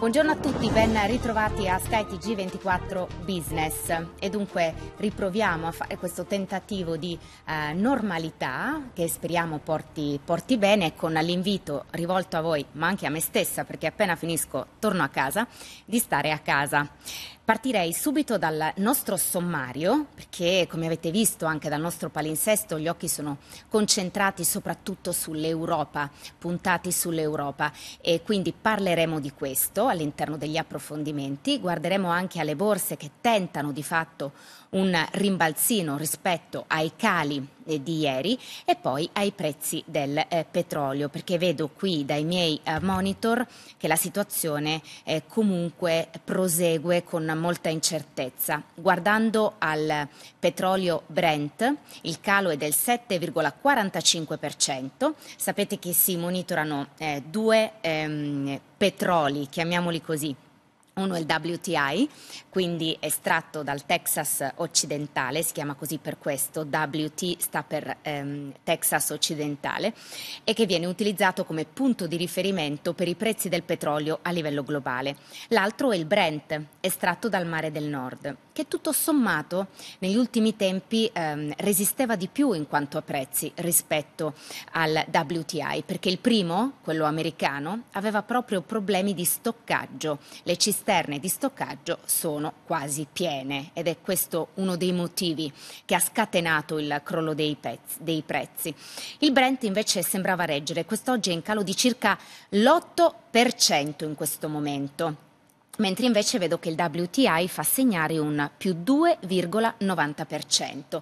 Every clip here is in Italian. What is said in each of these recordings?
Buongiorno a tutti, ben ritrovati a skytg 24 Business e dunque riproviamo a fare questo tentativo di eh, normalità che speriamo porti, porti bene con l'invito rivolto a voi ma anche a me stessa perché appena finisco torno a casa di stare a casa. Partirei subito dal nostro sommario, perché come avete visto anche dal nostro palinsesto gli occhi sono concentrati soprattutto sull'Europa, puntati sull'Europa e quindi parleremo di questo all'interno degli approfondimenti, guarderemo anche alle borse che tentano di fatto un rimbalzino rispetto ai cali eh, di ieri e poi ai prezzi del eh, petrolio perché vedo qui dai miei eh, monitor che la situazione eh, comunque prosegue con molta incertezza. Guardando al petrolio Brent il calo è del 7,45%, sapete che si monitorano eh, due ehm, petroli, chiamiamoli così, uno è il WTI, quindi estratto dal Texas occidentale, si chiama così per questo, WT sta per ehm, Texas occidentale, e che viene utilizzato come punto di riferimento per i prezzi del petrolio a livello globale. L'altro è il Brent, estratto dal mare del nord che tutto sommato negli ultimi tempi ehm, resisteva di più in quanto a prezzi rispetto al WTI, perché il primo, quello americano, aveva proprio problemi di stoccaggio. Le cisterne di stoccaggio sono quasi piene ed è questo uno dei motivi che ha scatenato il crollo dei, pezzi, dei prezzi. Il Brent invece sembrava reggere, quest'oggi è in calo di circa l'8% in questo momento mentre invece vedo che il WTI fa segnare un più 2,90%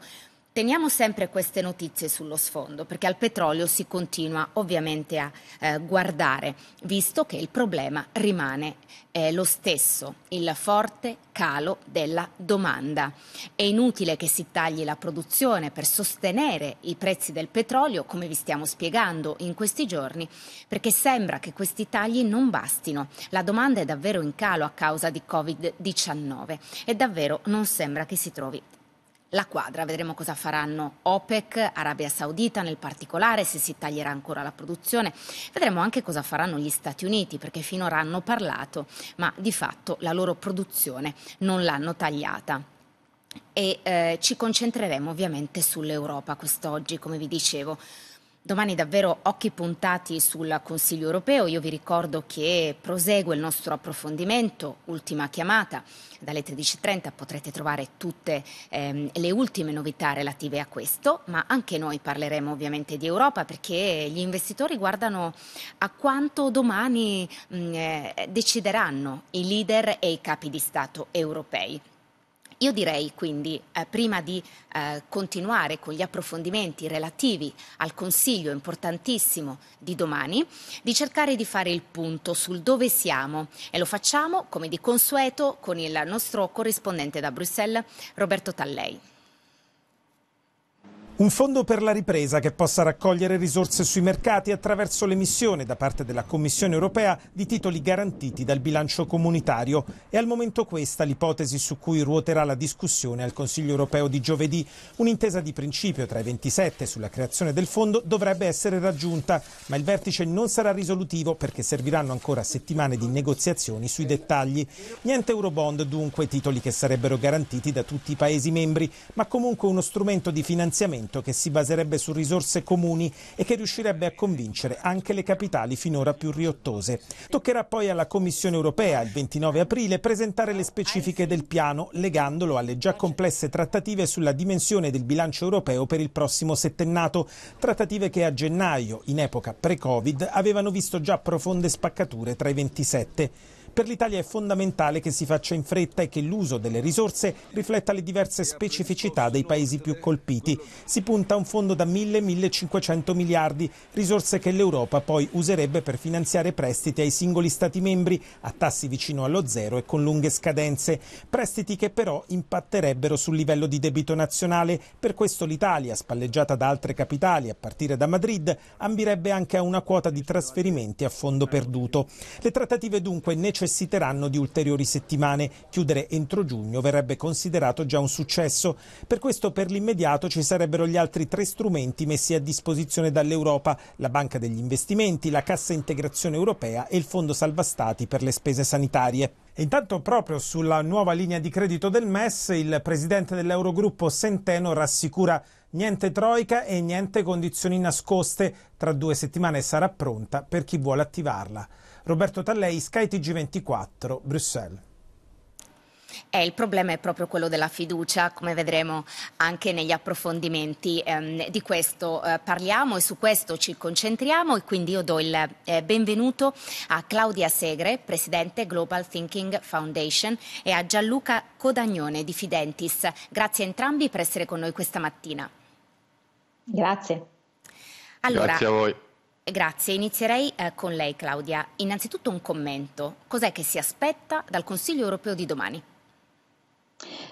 teniamo sempre queste notizie sullo sfondo perché al petrolio si continua ovviamente a eh, guardare, visto che il problema rimane eh, lo stesso, il forte calo della domanda. È inutile che si tagli la produzione per sostenere i prezzi del petrolio, come vi stiamo spiegando in questi giorni, perché sembra che questi tagli non bastino. La domanda è davvero in calo a causa di Covid-19 e davvero non sembra che si trovi la quadra. Vedremo cosa faranno OPEC, Arabia Saudita nel particolare, se si taglierà ancora la produzione. Vedremo anche cosa faranno gli Stati Uniti, perché finora hanno parlato, ma di fatto la loro produzione non l'hanno tagliata e eh, ci concentreremo ovviamente sull'Europa quest'oggi, come vi dicevo. Domani davvero occhi puntati sul Consiglio europeo. Io vi ricordo che prosegue il nostro approfondimento, ultima chiamata. Dalle 13.30 potrete trovare tutte ehm, le ultime novità relative a questo, ma anche noi parleremo ovviamente di Europa perché gli investitori guardano a quanto domani mh, mm, eh, decideranno i leader e i capi di Stato europei. Io direi quindi, eh, prima di eh, continuare con gli approfondimenti relativi al Consiglio importantissimo di domani, di cercare di fare il punto sul dove siamo e lo facciamo come di consueto con il nostro corrispondente da Bruxelles, Roberto Tallei. Un fondo per la ripresa che possa raccogliere risorse sui mercati attraverso l'emissione da parte della Commissione europea di titoli garantiti dal bilancio comunitario. È al momento questa l'ipotesi su cui ruoterà la discussione al Consiglio europeo di giovedì. Un'intesa di principio tra i 27 sulla creazione del fondo dovrebbe essere raggiunta, ma il vertice non sarà risolutivo perché serviranno ancora settimane di negoziazioni sui dettagli. Niente Eurobond dunque, titoli che sarebbero garantiti da tutti i Paesi membri, ma comunque uno strumento di finanziamento investimento che si baserebbe su risorse comuni e che riuscirebbe a convincere anche le capitali finora più riottose. Toccherà poi alla Commissione europea il 29 aprile presentare le specifiche del piano legandolo alle già complesse trattative sulla dimensione del bilancio europeo per il prossimo settennato, trattative che a gennaio, in epoca pre-Covid, avevano visto già profonde spaccature tra i 27. Per l'Italia è fondamentale che si faccia in fretta e che l'uso delle risorse rifletta le diverse specificità dei paesi più colpiti. Si punta a un fondo da 1.000-1.500 miliardi, risorse che l'Europa poi userebbe per finanziare prestiti ai singoli Stati membri a tassi vicino allo zero e con lunghe scadenze. Prestiti che però impatterebbero sul livello di debito nazionale. Per questo l'Italia, spalleggiata da altre capitali a partire da Madrid, ambirebbe anche a una quota di trasferimenti a fondo perduto. Le trattative dunque necessarie necessiteranno di ulteriori settimane. Chiudere entro giugno verrebbe considerato già un successo. Per questo per l'immediato ci sarebbero gli altri tre strumenti messi a disposizione dall'Europa, la Banca degli Investimenti, la Cassa Integrazione Europea e il Fondo Salva Stati per le spese sanitarie. E Intanto proprio sulla nuova linea di credito del MES il presidente dell'Eurogruppo Centeno rassicura niente troica e niente condizioni nascoste. Tra due settimane sarà pronta per chi vuole attivarla. Roberto Tallei, skytg 24 Bruxelles. Eh, il problema è proprio quello della fiducia, come vedremo anche negli approfondimenti ehm, di questo eh, parliamo e su questo ci concentriamo e quindi io do il eh, benvenuto a Claudia Segre, Presidente Global Thinking Foundation e a Gianluca Codagnone di Fidentis. Grazie a entrambi per essere con noi questa mattina. Grazie. Allora, Grazie a voi. Grazie, inizierei eh, con lei Claudia. Innanzitutto un commento. Cos'è che si aspetta dal Consiglio europeo di domani?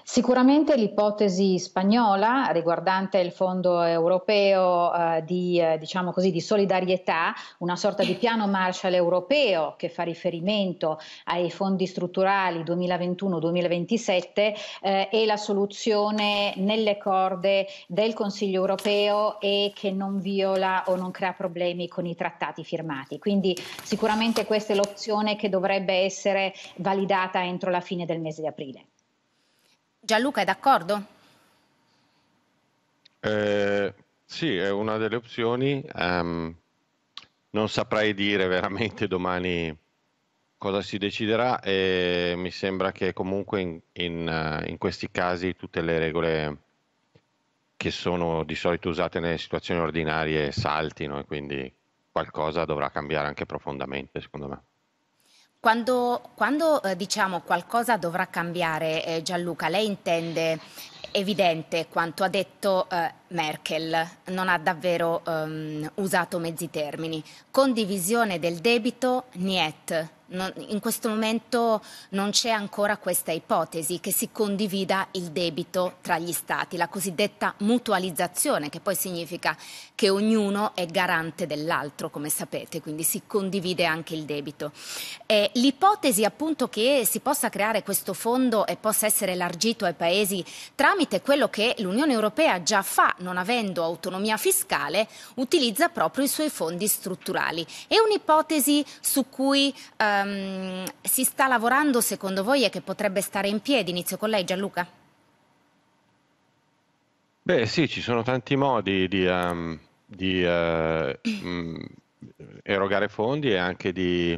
Sicuramente l'ipotesi spagnola riguardante il Fondo europeo eh, di, eh, diciamo così, di, solidarietà, una sorta di piano Marshall europeo che fa riferimento ai fondi strutturali 2021-2027 eh, è la soluzione nelle corde del Consiglio europeo e che non viola o non crea problemi con i trattati firmati. Quindi sicuramente questa è l'opzione che dovrebbe essere validata entro la fine del mese di aprile. Gianluca è d'accordo? Eh, sì, è una delle opzioni. Um, non saprei dire veramente domani cosa si deciderà e mi sembra che comunque in, in, eh, in questi casi tutte le regole che sono di solito usate nelle situazioni ordinarie saltino e quindi qualcosa dovrà cambiare anche profondamente secondo me. Quando, quando eh, diciamo qualcosa dovrà cambiare, eh, Gianluca, lei intende evidente quanto ha detto eh, Merkel non ha davvero um, usato mezzi termini. Condivisione del debito, niet. Non, in questo momento non c'è ancora questa ipotesi che si condivida il debito tra gli Stati, la cosiddetta mutualizzazione, che poi significa che ognuno è garante dell'altro, come sapete, quindi si condivide anche il debito. Eh, l'ipotesi appunto che si possa creare questo fondo e possa essere elargito ai Paesi tramite quello che l'Unione Europea già fa non avendo autonomia fiscale, utilizza proprio i suoi fondi strutturali. È un'ipotesi su cui um, si sta lavorando secondo voi e che potrebbe stare in piedi? Inizio con lei Gianluca. Beh sì, ci sono tanti modi di, um, di uh, erogare fondi e anche di,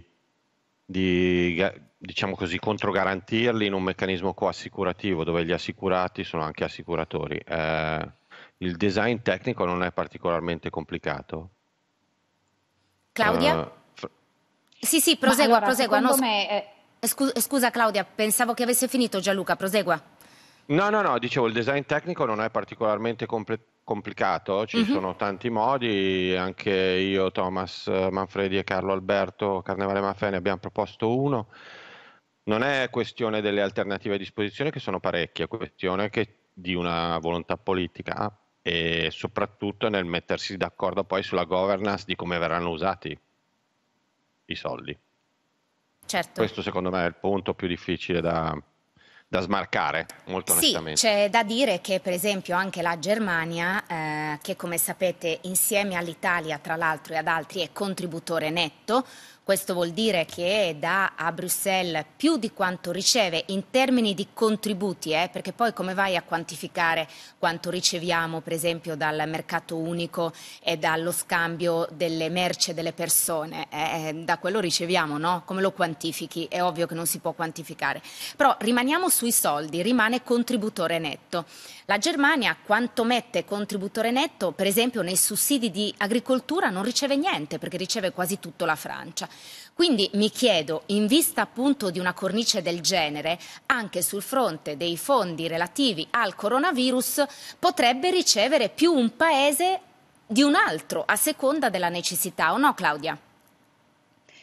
di diciamo così, controgarantirli in un meccanismo coassicurativo dove gli assicurati sono anche assicuratori. Eh, il design tecnico non è particolarmente complicato. Claudia? Uh, fr- sì, sì, prosegua, allora, prosegua. No, me... Eh, eh, scu- scusa Claudia, pensavo che avesse finito Gianluca, prosegua. No, no, no, dicevo, il design tecnico non è particolarmente comple- complicato, ci mm-hmm. sono tanti modi, anche io, Thomas Manfredi e Carlo Alberto Carnevale Maffè ne abbiamo proposto uno. Non è questione delle alternative a disposizione che sono parecchie, è questione che di una volontà politica e soprattutto nel mettersi d'accordo poi sulla governance di come verranno usati i soldi. Certo. Questo secondo me è il punto più difficile da, da smarcare, molto sì, onestamente. C'è da dire che per esempio anche la Germania, eh, che come sapete insieme all'Italia tra l'altro e ad altri è contributore netto, questo vuol dire che dà a Bruxelles più di quanto riceve in termini di contributi, eh, perché poi come vai a quantificare quanto riceviamo per esempio dal mercato unico e dallo scambio delle merci e delle persone? Eh, eh, da quello riceviamo, no? Come lo quantifichi? È ovvio che non si può quantificare. Però rimaniamo sui soldi, rimane contributore netto. La Germania quanto mette contributore netto, per esempio nei sussidi di agricoltura non riceve niente perché riceve quasi tutto la Francia. Quindi mi chiedo, in vista appunto di una cornice del genere, anche sul fronte dei fondi relativi al coronavirus potrebbe ricevere più un paese di un altro a seconda della necessità, o no Claudia?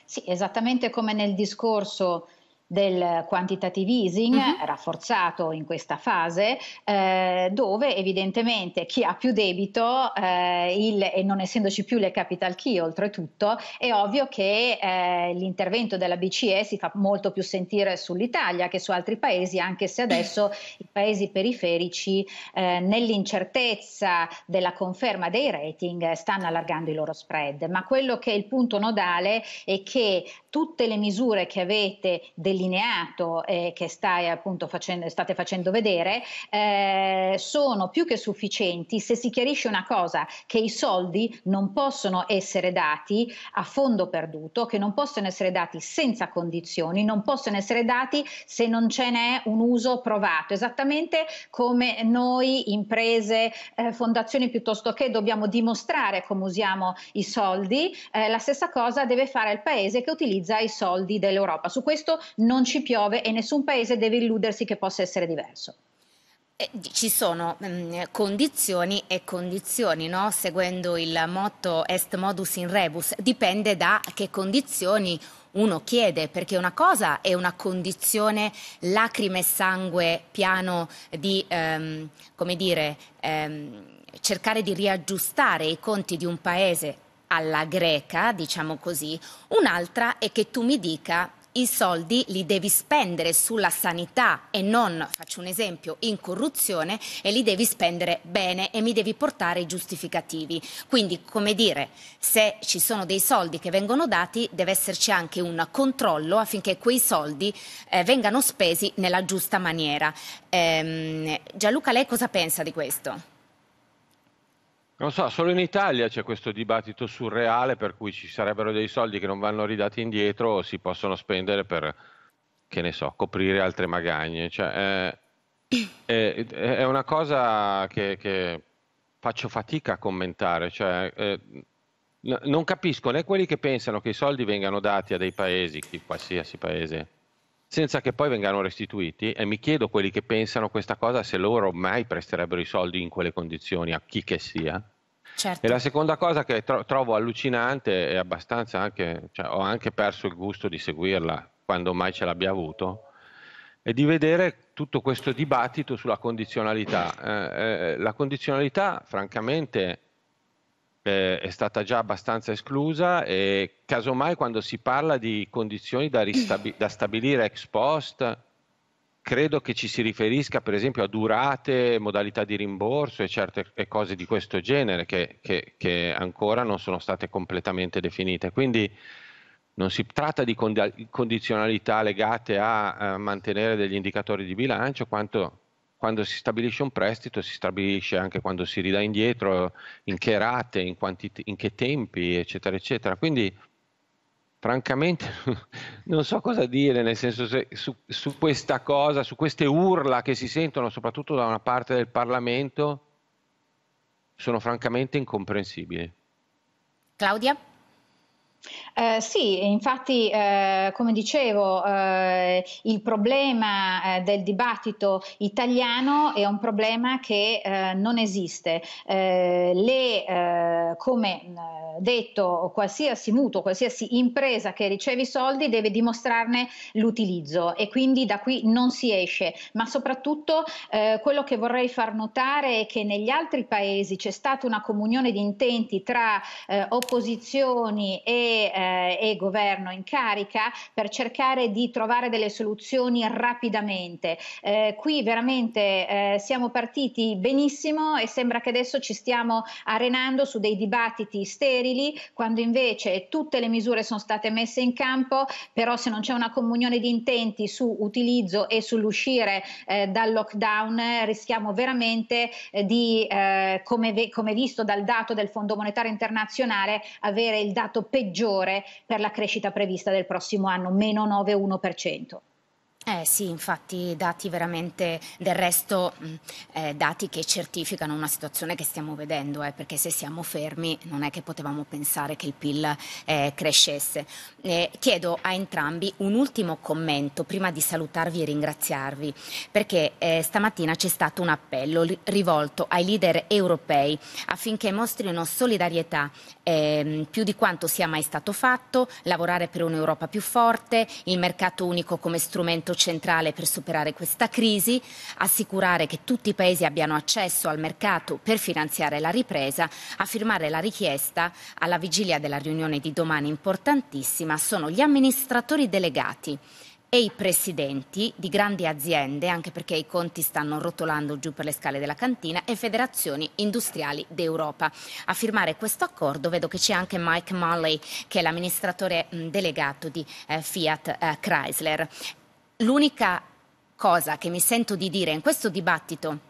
Sì, esattamente come nel discorso del quantitative easing uh-huh. rafforzato in questa fase eh, dove evidentemente chi ha più debito eh, il, e non essendoci più le capital key oltretutto è ovvio che eh, l'intervento della BCE si fa molto più sentire sull'Italia che su altri paesi anche se adesso i paesi periferici eh, nell'incertezza della conferma dei rating eh, stanno allargando i loro spread ma quello che è il punto nodale è che tutte le misure che avete del delineato eh, che stai, appunto, facendo, state facendo vedere eh, sono più che sufficienti se si chiarisce una cosa, che i soldi non possono essere dati a fondo perduto, che non possono essere dati senza condizioni, non possono essere dati se non ce n'è un uso provato, esattamente come noi imprese, eh, fondazioni piuttosto che dobbiamo dimostrare come usiamo i soldi, eh, la stessa cosa deve fare il paese che utilizza i soldi dell'Europa. Su questo non ci piove e nessun paese deve illudersi che possa essere diverso. Eh, ci sono mh, mm, condizioni e condizioni, no? seguendo il motto est modus in rebus, dipende da che condizioni uno chiede, perché una cosa è una condizione lacrime e sangue piano di, ehm, come dire, ehm, cercare di riaggiustare i conti di un paese alla greca, diciamo così, un'altra è che tu mi dica i soldi li devi spendere sulla sanità e non, faccio un esempio, in corruzione e li devi spendere bene e mi devi portare i giustificativi. Quindi, come dire, se ci sono dei soldi che vengono dati, deve esserci anche un controllo affinché quei soldi eh, vengano spesi nella giusta maniera. Ehm, Gianluca, lei cosa pensa di questo? Non so, solo in Italia c'è questo dibattito surreale per cui ci sarebbero dei soldi che non vanno ridati indietro o si possono spendere per, che ne so, coprire altre magagne. Cioè, eh, eh, è una cosa che, che, faccio fatica a commentare. Cioè, eh, non capisco né quelli che pensano che i soldi vengano dati a dei paesi, qualsiasi paese, senza che poi vengano restituiti e mi chiedo quelli che pensano questa cosa se loro mai presterebbero i soldi in quelle condizioni a chi che sia. Certo. E la seconda cosa che tro- trovo allucinante e abbastanza anche, cioè, ho anche perso il gusto di seguirla quando mai ce l'abbia avuto, è di vedere tutto questo dibattito sulla condizionalità. Eh, eh, la condizionalità, francamente, eh, è stata già abbastanza esclusa e casomai quando si parla di condizioni da, ristabi- da stabilire ex post, credo che ci si riferisca per esempio a durate, modalità di rimborso e certe cose di questo genere che, che, che ancora non sono state completamente definite. Quindi non si tratta di condizionalità legate a, a mantenere degli indicatori di bilancio, quanto quando si stabilisce un prestito si stabilisce anche quando si ridà indietro, in che rate, in, quantit- in che tempi, eccetera, eccetera. Quindi francamente non so cosa dire, nel senso se, su, su, questa cosa, su queste urla che si sentono soprattutto da una parte del Parlamento, sono francamente incomprensibili. Claudia? Eh, sì, infatti, eh, come dicevo, eh, il problema eh, del dibattito italiano è un problema che eh, non esiste. Eh, le, come detto, qualsiasi mutuo, qualsiasi impresa che riceve i soldi deve dimostrarne l'utilizzo e quindi da qui non si esce. Ma soprattutto quello che vorrei far notare è che negli altri paesi c'è stata una comunione di intenti tra opposizioni e e, eh, e governo in carica per cercare di trovare delle soluzioni rapidamente. Eh, qui veramente eh, siamo partiti benissimo e sembra che adesso ci stiamo arenando su dei dibattiti sterili, quando invece tutte le misure sono state messe in campo, però se non c'è una comunione di intenti su utilizzo e sull'uscire eh, dal lockdown rischiamo veramente eh, di, eh, come, come visto dal dato del Fondo Monetario Internazionale, avere il dato peggiore peggiore per la crescita prevista del prossimo anno, meno 9,1%. Eh sì, infatti dati veramente, del resto mm, eh, dati che certificano una situazione che stiamo vedendo, eh, perché se siamo fermi non è che potevamo pensare che il PIL eh, crescesse. Eh, chiedo a entrambi un ultimo commento prima di salutarvi e ringraziarvi, perché eh, stamattina c'è stato un appello rivolto ai leader europei affinché mostrino solidarietà ehm, più di quanto sia mai stato fatto, lavorare per un'Europa più forte, il mercato unico come strumento centrale per superare questa crisi, assicurare che tutti i paesi abbiano accesso al mercato per finanziare la ripresa, a firmare la richiesta alla vigilia della riunione di domani importantissima sono gli amministratori delegati e i presidenti di grandi aziende, anche perché i conti stanno rotolando giù per le scale della cantina, e federazioni industriali d'Europa. A firmare questo accordo vedo che c'è anche Mike Mulley, che è l'amministratore delegato di eh, Fiat eh, Chrysler. L'unica cosa che mi sento di dire in questo dibattito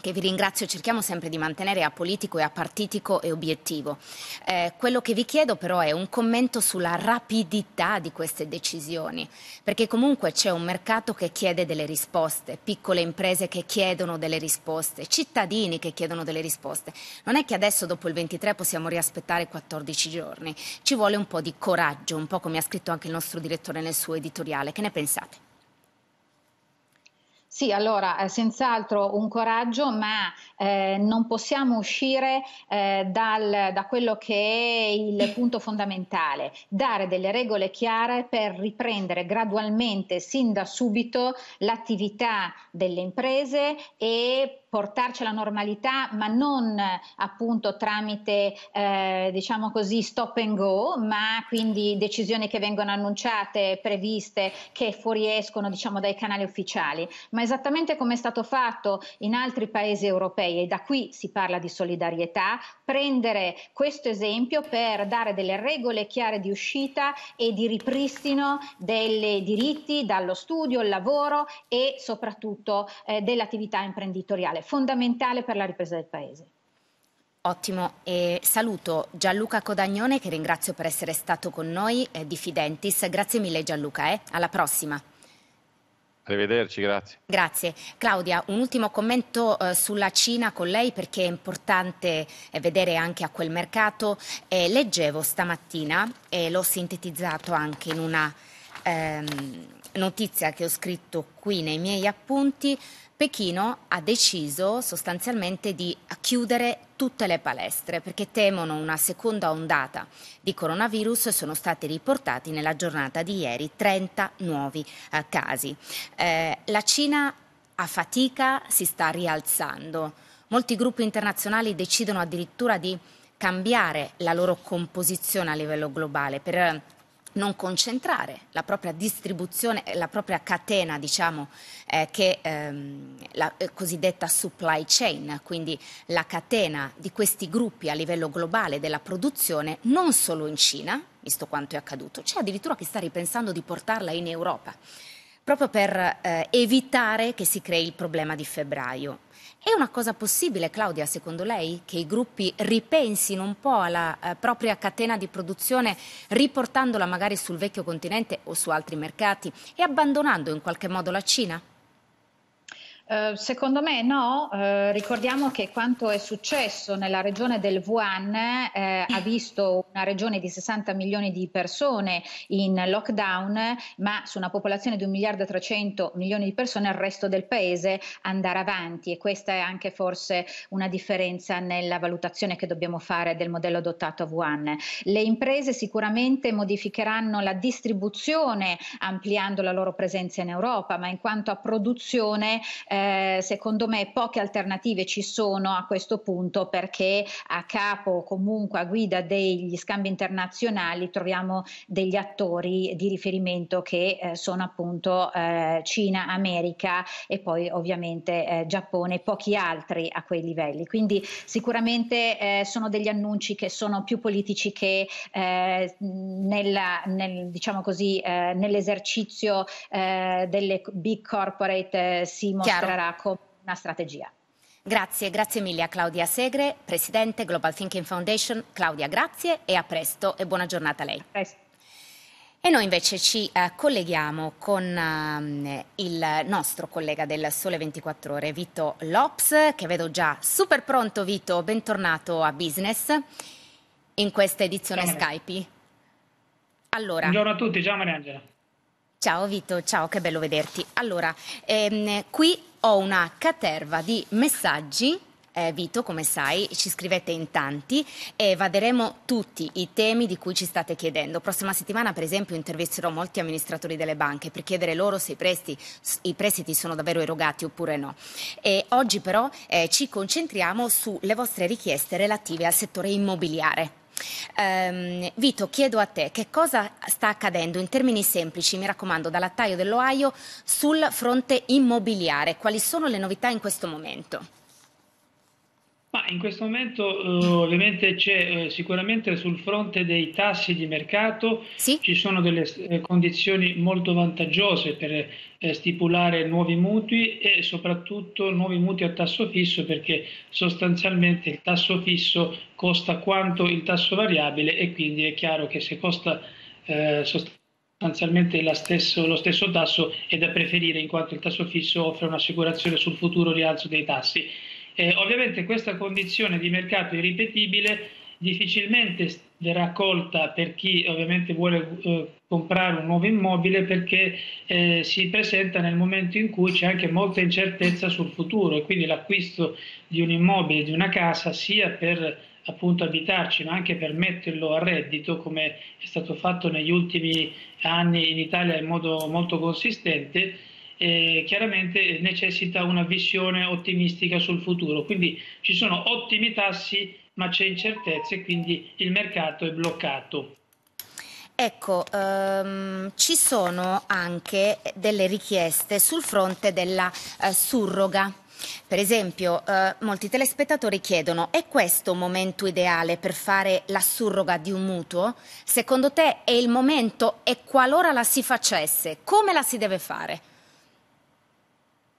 che vi ringrazio, cerchiamo sempre di mantenere apolitico e apartitico e obiettivo. Eh, quello che vi chiedo però è un commento sulla rapidità di queste decisioni, perché comunque c'è un mercato che chiede delle risposte, piccole imprese che chiedono delle risposte, cittadini che chiedono delle risposte. Non è che adesso dopo il 23 possiamo riaspettare 14 giorni, ci vuole un po' di coraggio, un po' come ha scritto anche il nostro direttore nel suo editoriale. Che ne pensate? Sì, allora, eh, senz'altro un coraggio, ma eh, non possiamo uscire eh, dal, da quello che è il punto fondamentale, dare delle regole chiare per riprendere gradualmente, sin da subito, l'attività delle imprese e portarci alla normalità, ma non appunto tramite eh, diciamo così stop and go, ma quindi decisioni che vengono annunciate, previste, che fuoriescono diciamo dai canali ufficiali, ma esattamente come è stato fatto in altri paesi europei e da qui si parla di solidarietà, prendere questo esempio per dare delle regole chiare di uscita e di ripristino dei diritti dallo studio, il lavoro e soprattutto eh, dell'attività imprenditoriale fondamentale per la ripresa del Paese. Ottimo, e saluto Gianluca Codagnone che ringrazio per essere stato con noi eh, di Fidentis. Grazie mille Gianluca, eh. alla prossima. Arrivederci, grazie. Grazie. Claudia, un ultimo commento eh, sulla Cina con lei perché è importante eh, vedere anche a quel mercato. Eh, leggevo stamattina e l'ho sintetizzato anche in una ehm, notizia che ho scritto qui nei miei appunti. Pechino ha deciso sostanzialmente di chiudere tutte le palestre perché temono una seconda ondata di coronavirus e sono stati riportati nella giornata di ieri 30 nuovi eh, casi. Eh, la Cina a fatica si sta rialzando. Molti gruppi internazionali decidono addirittura di cambiare la loro composizione a livello globale per non concentrare la propria distribuzione, eh, la propria catena, diciamo, eh, che, ehm, la eh, cosiddetta supply chain, quindi la catena di questi gruppi a livello globale della produzione, non solo in Cina, visto quanto è accaduto, c'è addirittura chi sta ripensando di portarla in Europa, proprio per eh, evitare che si crei il problema di febbraio. È una cosa possibile, Claudia, secondo lei, che i gruppi ripensino un po' alla eh, propria catena di produzione, riportandola magari sul vecchio continente o su altri mercati e abbandonando in qualche modo la Cina? Eh, secondo me no, uh, ricordiamo che quanto è successo nella regione del Wuhan eh, ha visto una regione di 60 milioni di persone in lockdown, ma su una popolazione di 1 miliardo e 300 milioni di persone il resto del paese andare avanti e questa è anche forse una differenza nella valutazione che dobbiamo fare del modello adottato a Wuhan. Le imprese sicuramente modificheranno la distribuzione ampliando la loro presenza in Europa, ma in quanto a produzione eh, eh, secondo me poche alternative ci sono a questo punto perché a capo o comunque a guida degli scambi internazionali troviamo degli attori di riferimento che eh, sono appunto eh, Cina, America e poi ovviamente eh, Giappone e pochi altri a quei livelli. Quindi sicuramente eh, sono degli annunci che sono più politici che nella, nel, diciamo così, nell'esercizio delle big corporate si mostrano Certo. considererà come una strategia. Grazie, grazie mille a Claudia Segre, Presidente Global Thinking Foundation. Claudia, grazie e a presto e buona giornata a lei. A presto. E noi invece ci eh, colleghiamo con eh, il nostro collega del Sole 24 Ore, Vito Lops, che vedo già super pronto. Vito, bentornato a Business in questa edizione Skype. Allora, Buongiorno a tutti, ciao Mariangela. Ciao Vito, ciao, che bello vederti. Allora, ehm, qui ho una caterva di messaggi eh, Vito, come sai, ci scrivete in tanti e vaderemo tutti i temi di cui ci state chiedendo. Prossima settimana, per esempio, intervisterò molti amministratori delle banche per chiedere loro se i, presti, i prestiti sono davvero erogati oppure no. E oggi però eh, ci concentriamo sulle vostre richieste relative al settore immobiliare. Um, Vito, chiedo a te che cosa sta accadendo in termini semplici, mi raccomando, dall'attaio dell'Ohio sul fronte immobiliare. Quali sono le novità in questo momento? Ma in questo momento eh, ovviamente c'è eh, sicuramente sul fronte dei tassi di mercato sì? ci sono delle eh, condizioni molto vantaggiose per stipulare nuovi mutui e soprattutto nuovi mutui a tasso fisso perché sostanzialmente il tasso fisso costa quanto il tasso variabile e quindi è chiaro che se costa eh, sostanzialmente stesso, lo stesso tasso è da preferire in quanto il tasso fisso offre un'assicurazione sul futuro rialzo dei tassi. Eh, ovviamente questa condizione di mercato irripetibile difficilmente verrà colta per chi ovviamente vuole eh, comprare un nuovo immobile perché eh, si presenta nel momento in cui c'è anche molta incertezza sul futuro e quindi l'acquisto di un immobile, di una casa, sia per appunto abitarci ma anche per metterlo a reddito come è stato fatto negli ultimi anni in Italia in modo molto consistente eh, chiaramente necessita una visione ottimistica sul futuro. Quindi ci sono ottimi tassi, ma c'è incertezza e quindi il mercato è bloccato. Ecco, ehm, ci sono anche delle richieste sul fronte della eh, surroga. Per esempio, eh, molti telespettatori chiedono: è questo un momento ideale per fare la surroga di un mutuo? Secondo te è il momento e qualora la si facesse, come la si deve fare?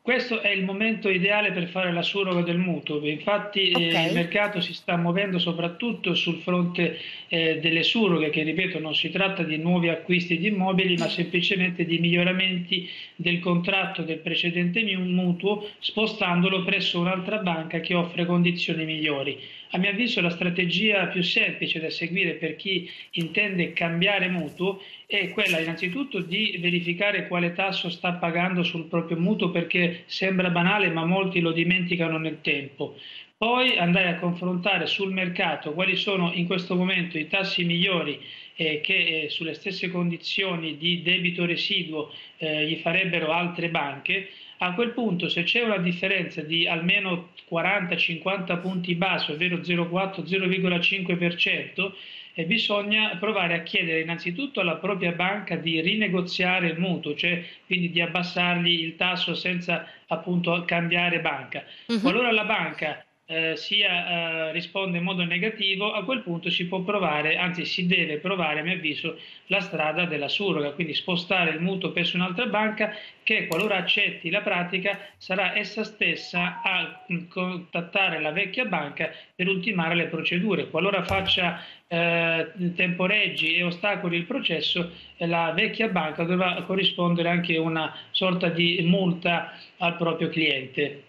Questo è il momento ideale per fare la surroga del mutuo, infatti eh, okay. eh, il mercato si sta muovendo soprattutto sul fronte eh, delle surroghe che ripeto non si tratta di nuovi acquisti di immobili ma semplicemente di miglioramenti del contratto del precedente mutuo spostandolo presso un'altra banca che offre condizioni migliori. A mio avviso la strategia più semplice da seguire per chi intende cambiare mutuo è quella innanzitutto di verificare quale tasso sta pagando sul proprio mutuo perché sembra banale ma molti lo dimenticano nel tempo. Poi andare a confrontare sul mercato quali sono in questo momento i tassi migliori eh, che eh, sulle stesse condizioni di debito residuo eh, gli farebbero altre banche a quel punto se c'è una differenza di almeno 40-50 punti basso, ovvero 0,4-0,5%, e eh, bisogna provare a chiedere innanzitutto alla propria banca di rinegoziare il mutuo, cioè quindi di abbassargli il tasso senza appunto cambiare banca. Uh mhm. -huh. Qualora la banca eh, sia eh, risponde in modo negativo, a quel punto si può provare, anzi si deve provare, a mio avviso, la strada della surroga, quindi spostare il mutuo presso un'altra banca che, qualora accetti la pratica, sarà essa stessa a mm, contattare la vecchia banca per ultimare le procedure. Qualora faccia eh, temporeggi e ostacoli il processo, eh, la vecchia banca dovrà corrispondere anche una sorta di multa al proprio cliente.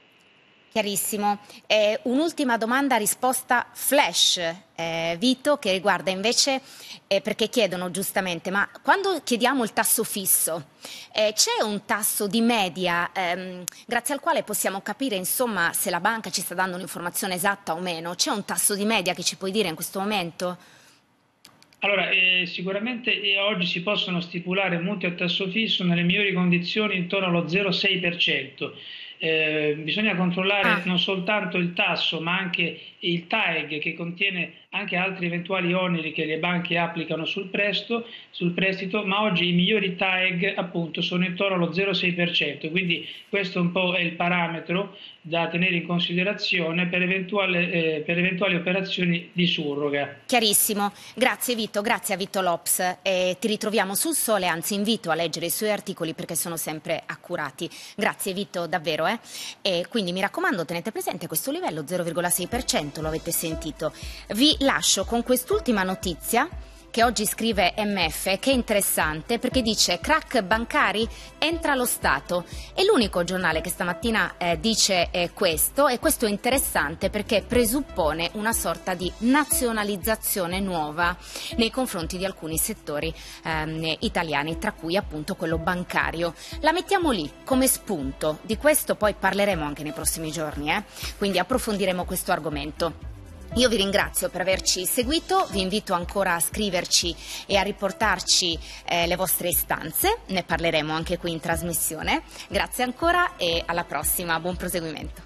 Chiarissimo. Eh, un'ultima domanda risposta flash, eh, Vito, che riguarda invece, eh, perché chiedono giustamente, ma quando chiediamo il tasso fisso, eh, c'è un tasso di media ehm, grazie al quale possiamo capire insomma, se la banca ci sta dando un'informazione esatta o meno? C'è un tasso di media che ci puoi dire in questo momento? Allora, eh, sicuramente eh, oggi si possono stipulare mutui a tasso fisso nelle migliori condizioni intorno allo 0,6%. Eh, bisogna controllare ah. non soltanto il tasso ma anche il TAEG che contiene anche altri eventuali oneri che le banche applicano sul, presto, sul prestito, ma oggi i migliori TAEG appunto sono intorno allo 0,6%, quindi questo un po' è il parametro da tenere in considerazione per, eh, per eventuali operazioni di surroga. Chiarissimo, grazie Vito, grazie a Vito Lops e ti ritroviamo sul sole, anzi invito a leggere i suoi articoli perché sono sempre accurati. Grazie Vito, davvero eh? E quindi mi raccomando, tenete presente questo livello 0,6%, lo avete sentito. Vi lascio con quest'ultima notizia che oggi scrive MF, che è interessante perché dice crack bancari entra lo Stato. È l'unico giornale che stamattina eh, dice eh, questo e questo è interessante perché presuppone una sorta di nazionalizzazione nuova nei confronti di alcuni settori ehm, italiani, tra cui appunto quello bancario. La mettiamo lì come spunto, di questo poi parleremo anche nei prossimi giorni, eh? quindi approfondiremo questo argomento. Io vi ringrazio per averci seguito, vi invito ancora a scriverci e a riportarci eh, le vostre istanze, ne parleremo anche qui in trasmissione. Grazie ancora e alla prossima, buon proseguimento.